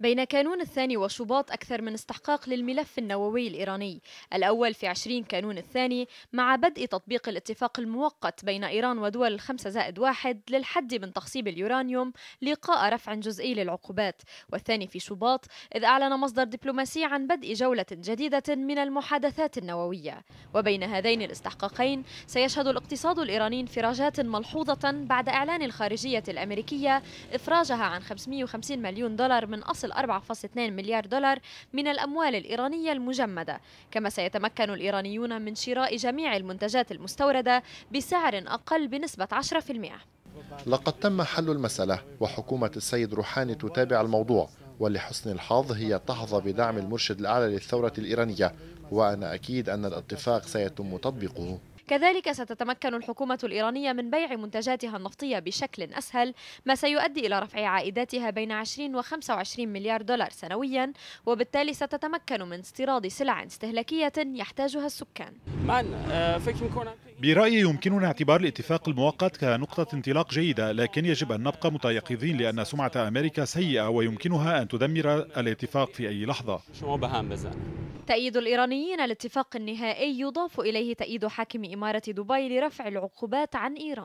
بين كانون الثاني وشباط أكثر من استحقاق للملف النووي الإيراني الأول في 20 كانون الثاني مع بدء تطبيق الاتفاق المؤقت بين إيران ودول الخمسة زائد واحد للحد من تخصيب اليورانيوم لقاء رفع جزئي للعقوبات والثاني في شباط إذ أعلن مصدر دبلوماسي عن بدء جولة جديدة من المحادثات النووية وبين هذين الاستحقاقين سيشهد الاقتصاد الإيراني انفراجات ملحوظة بعد إعلان الخارجية الأمريكية إفراجها عن 550 مليون دولار من أصل يصل 4.2 مليار دولار من الأموال الإيرانية المجمدة كما سيتمكن الإيرانيون من شراء جميع المنتجات المستوردة بسعر أقل بنسبة 10% لقد تم حل المسألة وحكومة السيد روحاني تتابع الموضوع ولحسن الحظ هي تحظى بدعم المرشد الأعلى للثورة الإيرانية وأنا أكيد أن الاتفاق سيتم تطبيقه كذلك ستتمكن الحكومة الإيرانية من بيع منتجاتها النفطية بشكل أسهل ما سيؤدي إلى رفع عائداتها بين 20 و 25 مليار دولار سنويا وبالتالي ستتمكن من استيراد سلع استهلاكية يحتاجها السكان آه، برأيي يمكننا اعتبار الاتفاق المؤقت كنقطة انطلاق جيدة لكن يجب أن نبقى متيقظين لأن سمعة أمريكا سيئة ويمكنها أن تدمر الاتفاق في أي لحظة تأييد الإيرانيين الاتفاق النهائي يضاف إليه تأييد حاكم إمارة دبي لرفع العقوبات عن إيران